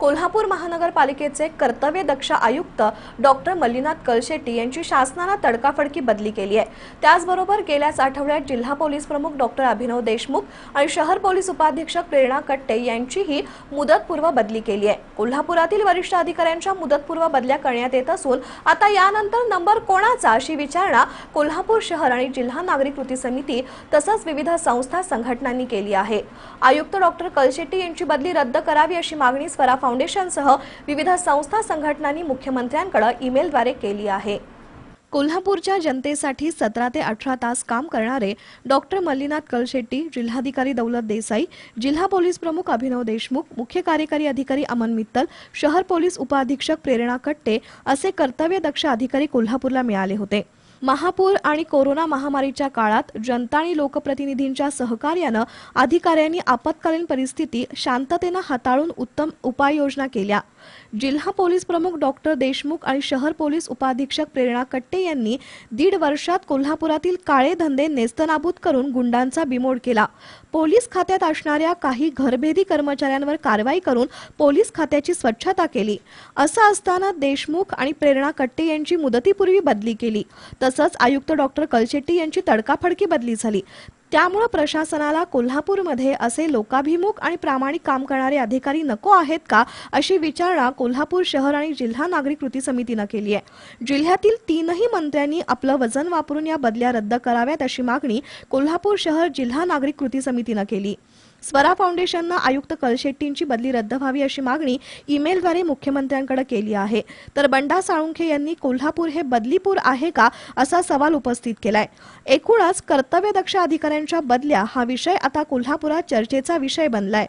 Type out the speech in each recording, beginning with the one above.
कोल्हापूर महानगरपालिकेचे कर्तव्य दक्ष आयुक्त डॉक्टर मल्लीनाथ कलशेट्टी यांची शासनानं तडकाफडकी बदली केली आहे त्याचबरोबर गेल्याच आठवड्यात जिल्हा पोलीस प्रमुख डॉक्टर अभिनव देशमुख आणि शहर पोलीस उपाधीक्षक प्रेरणा कट्टे यांचीही मुदतपूर्व बदली केली आहे कोल्हापुरातील वरिष्ठ अधिकाऱ्यांच्या मुदतपूर्व बदल्या करण्यात येत असून आता यानंतर नंबर कोणाचा अशी विचारणा कोल्हापूर शहर आणि जिल्हा नागरिक कृती समिती तसंच विविध संस्था संघटनांनी केली आहे आयुक्त डॉक्टर कलशेट्टी यांची बदली रद्द करावी अशी मागणी स्वराफ फाउंडेशनसह विविध संस्था संघटनांनी मुख्यमंत्र्यांकडे ईमेलद्वारे केली आहे कोल्हापूरच्या जनतेसाठी सतरा ते अठरा तास काम करणारे डॉक्टर मल्लीनाथ कलशेट्टी जिल्हाधिकारी दौलत देसाई जिल्हा पोलीस प्रमुख अभिनव देशमुख मुख्य कार्यकारी अधिकारी अमन मित्तल शहर पोलीस उपअधीक्षक प्रेरणा कट्टे असे कर्तव्यदक्ष अधिकारी कोल्हापूरला मिळाले होते महापूर आणि कोरोना महामारीच्या काळात जनता आणि लोकप्रतिनिधींच्या सहकार्यानं अधिकाऱ्यांनी आपत्कालीन परिस्थिती शांततेनं हाताळून उत्तम उपाययोजना केल्या जिल्हा पोलीस प्रमुख डॉक्टर देशमुख आणि शहर पोलीस उपाधीक्षक प्रेरणा कट्टे यांनी दीड वर्षात कोल्हापुरातील काळे धंदे नेस्तनाबूत करून गुंडांचा बिमोड केला पोलीस खात्यात असणाऱ्या काही घरभेदी कर्मचाऱ्यांवर कारवाई करून पोलीस खात्याची स्वच्छता केली असं असताना देशमुख आणि प्रेरणा कट्टे यांची मुदतीपूर्वी बदली केली तसंच आयुक्त डॉक्टर कलशेट्टी यांची तडकाफडकी बदली झाली त्यामुळे प्रशासनाला कोल्हापूरमध्ये असे लोकाभिमुख आणि प्रामाणिक काम करणारे अधिकारी नको आहेत का अशी विचारणा कोल्हापूर शहर आणि जिल्हा नागरिक कृती समितीनं केली आहे जिल्ह्यातील तीनही मंत्र्यांनी आपलं वजन वापरून या बदल्या रद्द कराव्यात अशी मागणी कोल्हापूर शहर जिल्हा नागरिक कृती समितीनं केली स्वरा फाउंडेशननं आयुक्त कलशेट्टींची बदली रद्द व्हावी अशी मागणी ईमेलद्वारे मुख्यमंत्र्यांकडे केली आहे तर बंडा साळुंखे यांनी कोल्हापूर हे बदलीपूर आहे का असा सवाल उपस्थित केलाय एकूणच कर्तव्यदक्ष अधिकाऱ्यांच्या बदल्या हा विषय आता कोल्हापुरात चर्चेचा विषय बनलाय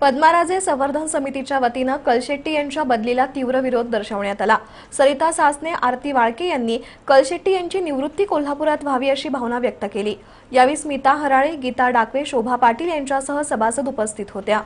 पद्माराजे संवर्धन समितीच्या वतीनं कलशेट्टी यांच्या बदलीला तीव्र विरोध दर्शवण्यात आला सरिता सासने आरती वाळके यांनी कलशेट्टी यांची निवृत्ती कोल्हापुरात व्हावी अशी भावना व्यक्त केली यावेळी स्मिता हराळे गीता डाकवे शोभा पाटील यांच्यासह सभासद उपस्थित होत्या